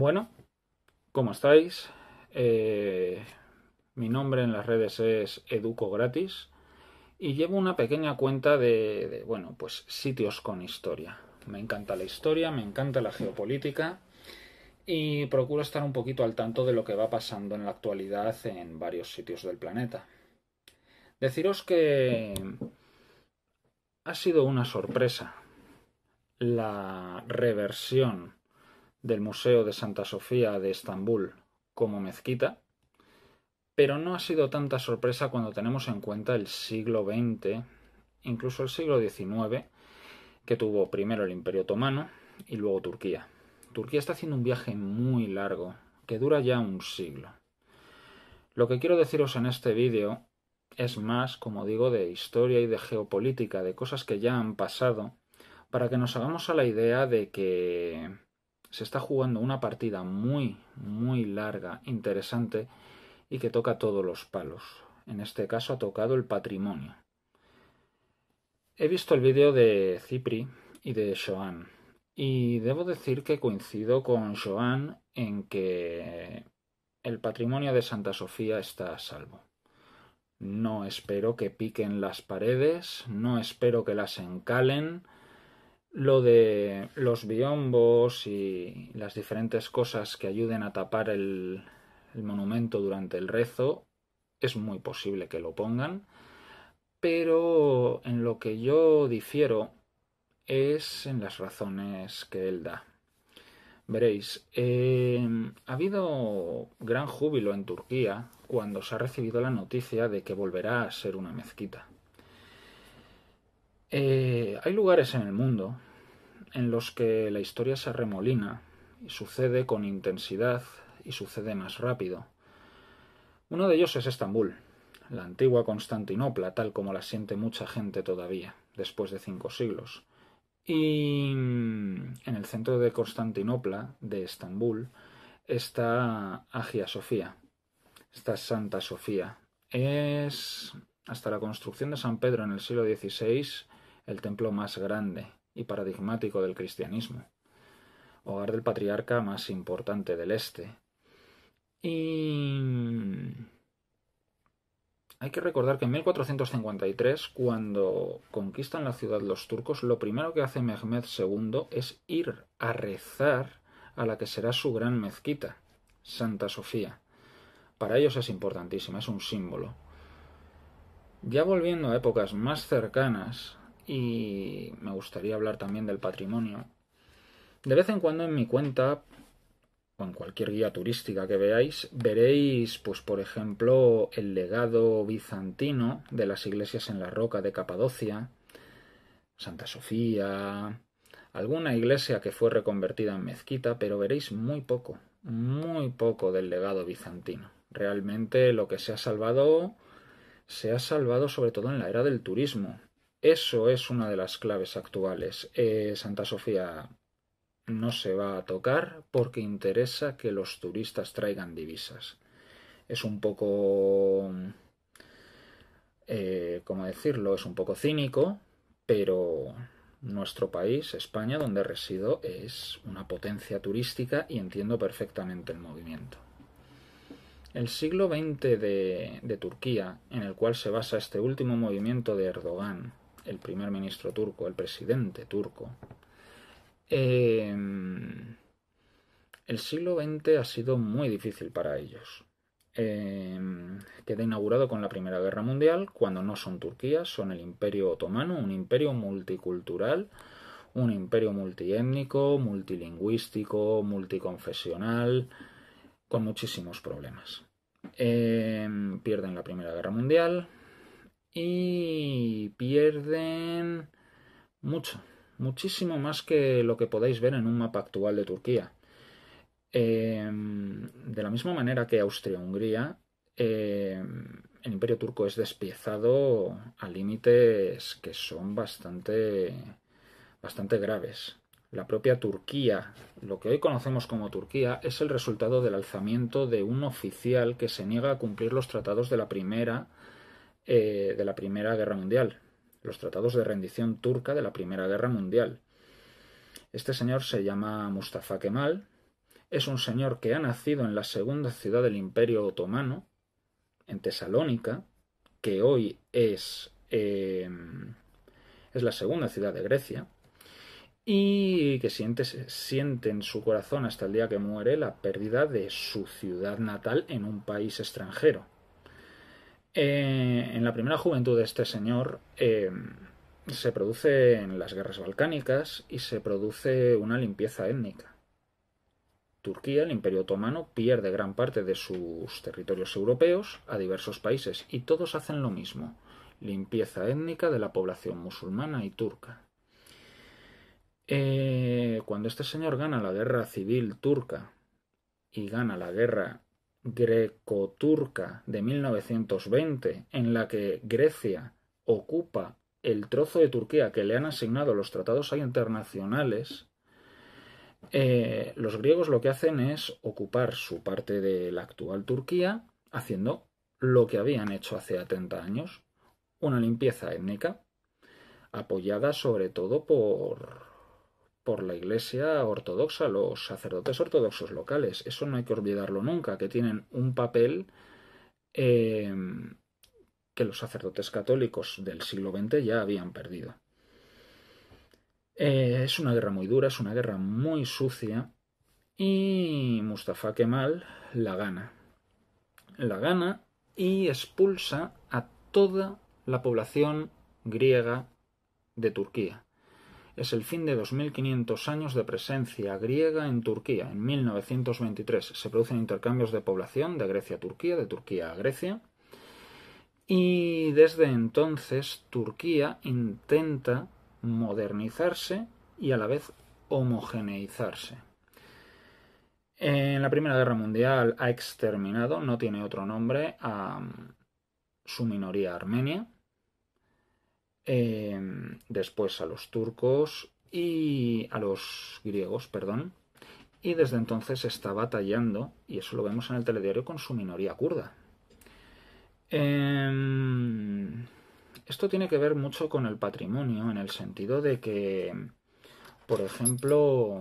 Bueno, ¿cómo estáis? Eh, mi nombre en las redes es Educo Gratis y llevo una pequeña cuenta de, bueno, pues sitios con historia. Me encanta la historia, me encanta la geopolítica y procuro estar un poquito al tanto de lo que va pasando en la actualidad en varios sitios del planeta. Deciros que ha sido una sorpresa la reversión del Museo de Santa Sofía de Estambul como mezquita, pero no ha sido tanta sorpresa cuando tenemos en cuenta el siglo XX, incluso el siglo XIX, que tuvo primero el Imperio Otomano y luego Turquía. Turquía está haciendo un viaje muy largo, que dura ya un siglo. Lo que quiero deciros en este vídeo es más, como digo, de historia y de geopolítica, de cosas que ya han pasado, para que nos hagamos a la idea de que se está jugando una partida muy, muy larga, interesante y que toca todos los palos. En este caso ha tocado el patrimonio. He visto el vídeo de Cipri y de Joan y debo decir que coincido con Joan en que el patrimonio de Santa Sofía está a salvo. No espero que piquen las paredes, no espero que las encalen, lo de los biombos y las diferentes cosas que ayuden a tapar el, monumento durante el rezo, es muy posible que lo pongan, pero en lo que yo difiero es en las razones que él da. Veréis, em, ha habido gran júbilo en Turquía cuando se ha recibido la noticia de que volverá a ser una mezquita. Eh, hay lugares en el mundo en los que la historia se remolina y sucede con intensidad y sucede más rápido. Uno de ellos es Estambul, la antigua Constantinopla, tal como la siente mucha gente todavía, después de cinco siglos. Y en el centro de Constantinopla, de Estambul, está Agia Sofía, esta Santa Sofía. Es, hasta la construcción de San Pedro en el siglo XVI, el templo más grande y paradigmático del cristianismo, hogar del patriarca más importante del Este. Y hay que recordar que en 1453, cuando conquistan la ciudad los turcos, lo primero que hace Mehmed II es ir a rezar a la que será su gran mezquita, Santa Sofía. Para ellos es importantísima, es un símbolo. Ya volviendo a épocas más cercanas, y me gustaría hablar también del patrimonio. De vez en cuando en mi cuenta o en cualquier guía turística que veáis, veréis, pues por ejemplo, el legado bizantino de las iglesias en la roca de Capadocia, Santa Sofía, alguna iglesia que fue reconvertida en mezquita, pero veréis muy poco, muy poco del legado bizantino. Realmente lo que se ha salvado se ha salvado sobre todo en la era del turismo, eso es una de las claves actuales. Eh, Santa Sofía no se va a tocar porque interesa que los turistas traigan divisas. Es un poco... Eh, ¿Cómo decirlo? Es un poco cínico, pero nuestro país, España, donde resido, es una potencia turística y entiendo perfectamente el movimiento. El siglo XX de, Turquía, en el cual se basa este último movimiento de Erdogan, el primer ministro turco, el presidente turco, em, el siglo XX ha sido muy difícil para ellos. Em, queda inaugurado con la Primera Guerra Mundial, cuando no son Turquía, son el Imperio Otomano, un imperio multicultural, un imperio multiétnico, multilingüístico, multiconfesional, con muchísimos problemas. Em, pierden la Primera Guerra Mundial, y pierden mucho, muchísimo más que lo que podéis ver en un mapa actual de Turquía. Em, de la misma manera que Austria-Hungría, em, el imperio turco es despiezado a límites que son bastante, bastante graves. La propia Turquía, lo que hoy conocemos como Turquía, es el resultado del alzamiento de un oficial que se niega a cumplir los tratados de la Primera eh, de la Primera Guerra Mundial, los tratados de rendición turca de la Primera Guerra Mundial. Este señor se llama Mustafa Kemal, es un señor que ha nacido en la segunda ciudad del Imperio Otomano, en Tesalónica, que hoy es, em, es la segunda ciudad de Grecia, y que siente, siente en su corazón hasta el día que muere la pérdida de su ciudad natal en un país extranjero. Eh, en la primera juventud de este señor eh, se producen las guerras balcánicas y se produce una limpieza étnica. Turquía, el Imperio Otomano, pierde gran parte de sus territorios europeos a diversos países y todos hacen lo mismo, limpieza étnica de la población musulmana y turca. Eh, cuando este señor gana la guerra civil turca y gana la guerra greco-turca de 1920, en la que Grecia ocupa el trozo de Turquía que le han asignado los tratados internacionales, eh, los griegos lo que hacen es ocupar su parte de la actual Turquía haciendo lo que habían hecho hace 30 años, una limpieza étnica, apoyada sobre todo por por la Iglesia ortodoxa, los sacerdotes ortodoxos locales. Eso no hay que olvidarlo nunca, que tienen un papel em, que los sacerdotes católicos del siglo XX ya habían perdido. Eh, es una guerra muy dura, es una guerra muy sucia y Mustafa Kemal la gana. La gana y expulsa a toda la población griega de Turquía es el fin de 2.500 años de presencia griega en Turquía. En 1923 se producen intercambios de población de Grecia a Turquía, de Turquía a Grecia. Y desde entonces Turquía intenta modernizarse y a la vez homogeneizarse. En la Primera Guerra Mundial ha exterminado, no tiene otro nombre, a su minoría armenia Em, después a los turcos y a los griegos, perdón, y desde entonces está batallando, y eso lo vemos en el telediario, con su minoría kurda. Em, esto tiene que ver mucho con el patrimonio, en el sentido de que, por ejemplo,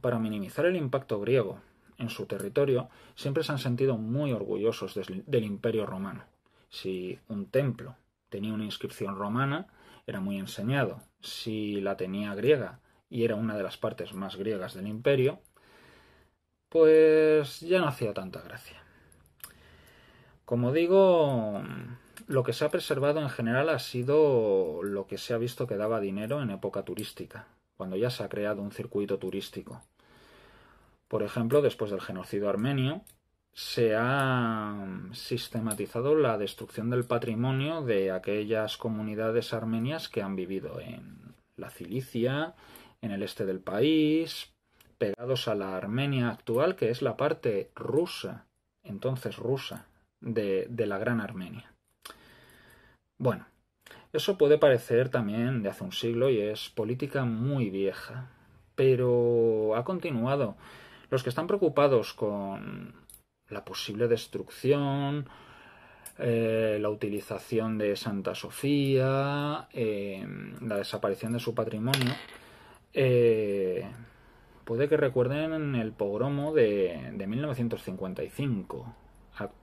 para minimizar el impacto griego en su territorio, siempre se han sentido muy orgullosos del imperio romano. Si un templo tenía una inscripción romana, era muy enseñado. Si la tenía griega y era una de las partes más griegas del imperio, pues ya no hacía tanta gracia. Como digo, lo que se ha preservado en general ha sido lo que se ha visto que daba dinero en época turística, cuando ya se ha creado un circuito turístico. Por ejemplo, después del genocidio armenio, se ha mm, sistematizado la destrucción del patrimonio de aquellas comunidades armenias que han vivido en la Cilicia, en el este del país, pegados a la Armenia actual, que es la parte rusa, entonces rusa, de, de la Gran Armenia. Bueno, eso puede parecer también de hace un siglo y es política muy vieja, pero ha continuado. Los que están preocupados con la posible destrucción, eh, la utilización de Santa Sofía, eh, la desaparición de su patrimonio, eh, puede que recuerden el pogromo de, 1955.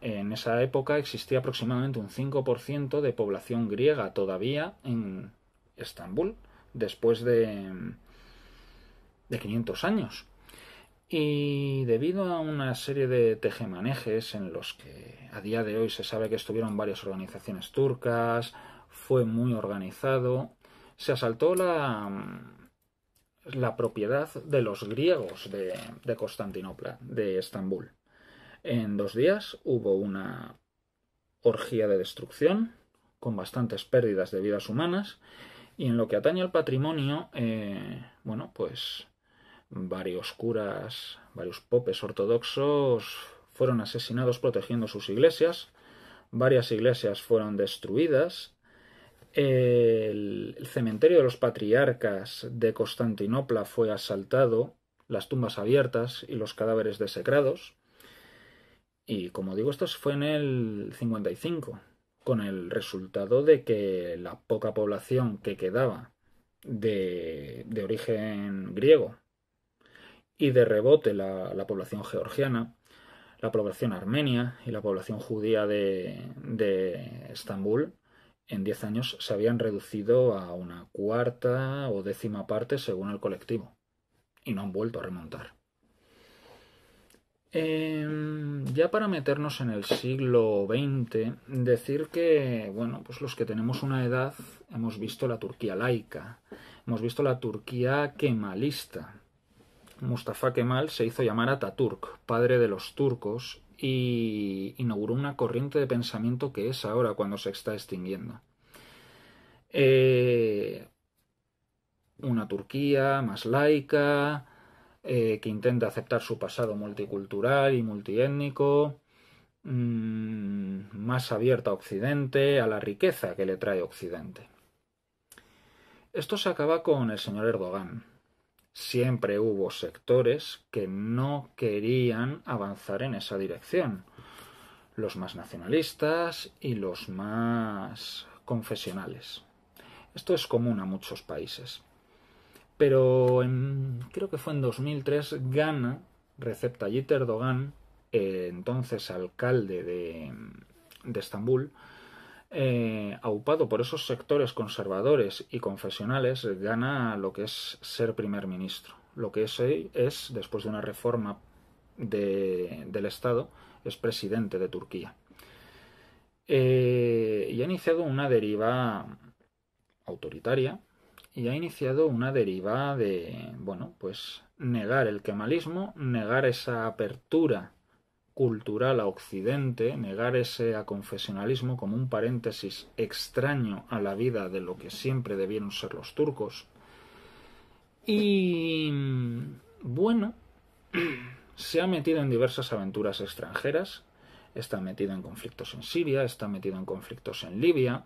En esa época existía aproximadamente un 5% de población griega todavía en Estambul, después de, de 500 años. Y debido a una serie de tejemanejes en los que a día de hoy se sabe que estuvieron varias organizaciones turcas, fue muy organizado, se asaltó la, la propiedad de los griegos de, Constantinopla, de Estambul. En dos días hubo una orgía de destrucción, con bastantes pérdidas de vidas humanas, y en lo que atañe al patrimonio, eh, bueno, pues varios curas, varios popes ortodoxos fueron asesinados protegiendo sus iglesias, varias iglesias fueron destruidas, el, cementerio de los patriarcas de Constantinopla fue asaltado, las tumbas abiertas y los cadáveres desecrados. Y como digo, esto fue en el 55, con el resultado de que la poca población que quedaba de, de origen griego y de rebote la, población georgiana, la población armenia y la población judía de, de Estambul en 10 años se habían reducido a una cuarta o décima parte según el colectivo y no han vuelto a remontar. Em, ya para meternos en el siglo XX, decir que, bueno, pues los que tenemos una edad hemos visto la Turquía laica, hemos visto la Turquía kemalista, Mustafa Kemal se hizo llamar Ataturk, padre de los turcos, y inauguró una corriente de pensamiento que es ahora cuando se está extinguiendo. Eh, una Turquía más laica, eh, que intenta aceptar su pasado multicultural y multiétnico, mm, más abierta a Occidente, a la riqueza que le trae Occidente. Esto se acaba con el señor Erdogan, siempre hubo sectores que no querían avanzar en esa dirección. Los más nacionalistas y los más confesionales. Esto es común a muchos países. Pero creo que fue en 2003 Ghana, Recep Tayyip Erdogan, eh, entonces alcalde de Estambul, eh, aupado por esos sectores conservadores y confesionales, gana lo que es ser primer ministro. Lo que es es, después de una reforma del Estado, es presidente de Turquía. Eh, y ha iniciado una deriva autoritaria y ha iniciado una deriva de, bueno, pues negar el kemalismo, negar esa apertura cultural a Occidente, negar ese aconfesionalismo como un paréntesis extraño a la vida de lo que siempre debieron ser los turcos. Y bueno, se ha metido en diversas aventuras extranjeras, está metido en conflictos en Siria, está metido en conflictos en Libia,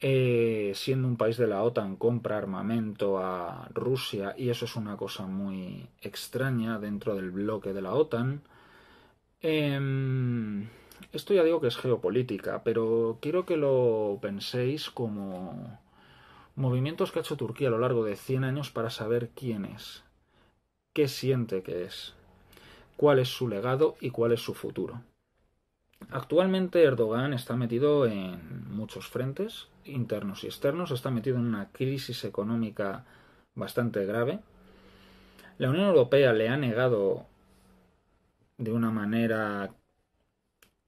eh, siendo un país de la OTAN compra armamento a Rusia y eso es una cosa muy extraña dentro del bloque de la OTAN. Em, esto ya digo que es geopolítica, pero quiero que lo penséis como movimientos que ha hecho Turquía a lo largo de 100 años para saber quién es, qué siente que es, cuál es su legado y cuál es su futuro. Actualmente Erdogan está metido en muchos frentes, internos y externos, está metido en una crisis económica bastante grave. La Unión Europea le ha negado de una manera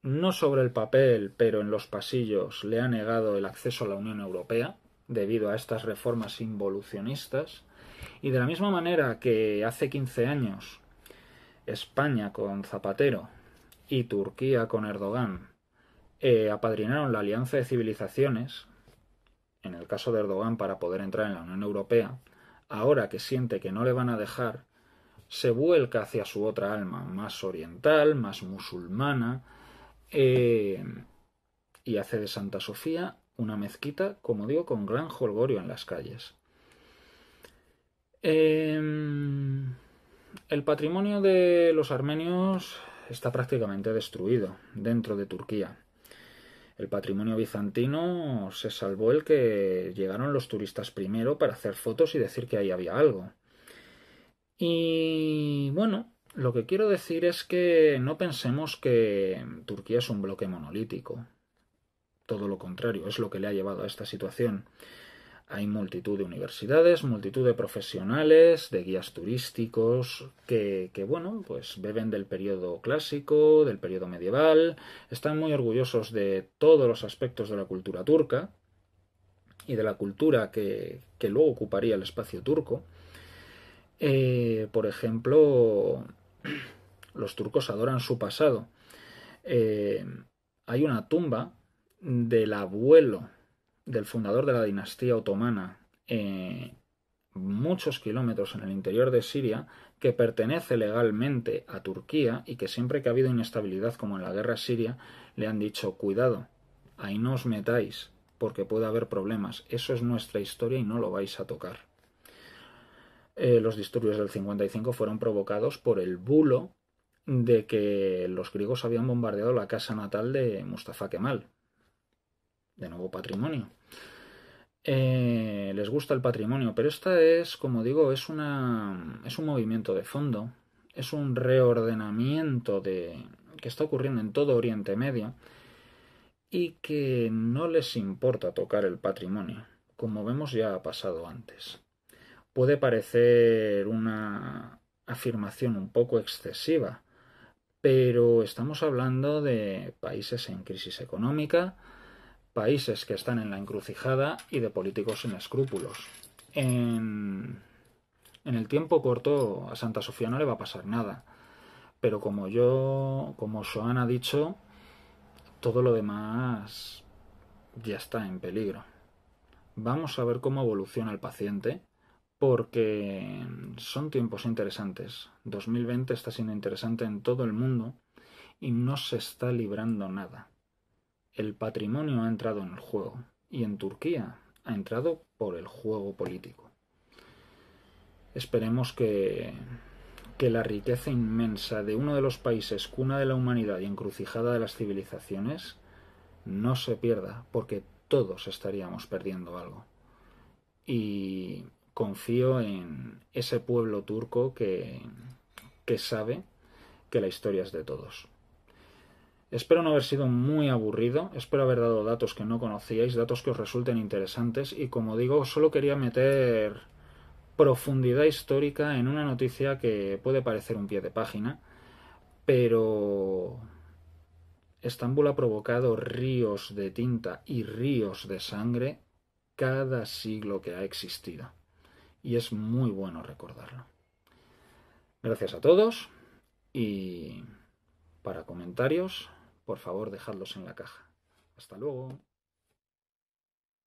no sobre el papel, pero en los pasillos, le ha negado el acceso a la Unión Europea debido a estas reformas involucionistas. Y de la misma manera que hace 15 años España con Zapatero y Turquía con Erdogan eh, apadrinaron la Alianza de Civilizaciones, en el caso de Erdogan para poder entrar en la Unión Europea, ahora que siente que no le van a dejar, se vuelca hacia su otra alma, más oriental, más musulmana, eh, y hace de Santa Sofía una mezquita, como digo, con gran jolgorio en las calles. Em, el patrimonio de los armenios está prácticamente destruido dentro de Turquía. El patrimonio bizantino se salvó el que llegaron los turistas primero para hacer fotos y decir que ahí había algo. Y bueno, lo que quiero decir es que no pensemos que Turquía es un bloque monolítico. Todo lo contrario, es lo que le ha llevado a esta situación. Hay multitud de universidades, multitud de profesionales, de guías turísticos, que, que, bueno, pues beben del periodo clásico, del periodo medieval, están muy orgullosos de todos los aspectos de la cultura turca y de la cultura que luego ocuparía el espacio turco. Eh, por ejemplo, los turcos adoran su pasado. Eh, hay una tumba del abuelo del fundador de la dinastía otomana, eh, muchos kilómetros en el interior de Siria, que pertenece legalmente a Turquía y que siempre que ha habido inestabilidad como en la guerra siria, le han dicho cuidado, ahí no os metáis, porque puede haber problemas, eso es nuestra historia y no lo vais a tocar. Eh, los disturbios del 55 fueron provocados por el bulo de que los griegos habían bombardeado la casa natal de Mustafa Kemal. De nuevo patrimonio. Eh, les gusta el patrimonio, pero esta es, como digo, es, una, es un movimiento de fondo, es un reordenamiento de, que está ocurriendo en todo Oriente Medio y que no les importa tocar el patrimonio, como vemos ya ha pasado antes puede parecer una afirmación un poco excesiva, pero estamos hablando de países en crisis económica, países que están en la encrucijada y de políticos sin escrúpulos. En, el tiempo corto a Santa Sofía no le va a pasar nada, pero como yo, como Joan ha dicho, todo lo demás ya está en peligro. Vamos a ver cómo evoluciona el paciente porque mm, son tiempos interesantes. 2020 está siendo interesante en todo el mundo y no se está librando nada. El patrimonio ha entrado en el juego y en Turquía ha entrado por el juego político. Esperemos que, que la riqueza inmensa de uno de los países cuna de la humanidad y encrucijada de las civilizaciones no se pierda, porque todos estaríamos perdiendo algo. Y confío en ese pueblo turco que, sabe que la historia es de todos. Espero no haber sido muy aburrido, espero haber dado datos que no conocíais, datos que os resulten interesantes y como digo, solo quería meter profundidad histórica en una noticia que puede parecer un pie de página, pero Estambul ha provocado ríos de tinta y ríos de sangre cada siglo que ha existido y es muy bueno recordarlo. Gracias a todos y para comentarios, por favor, dejadlos en la caja. Hasta luego.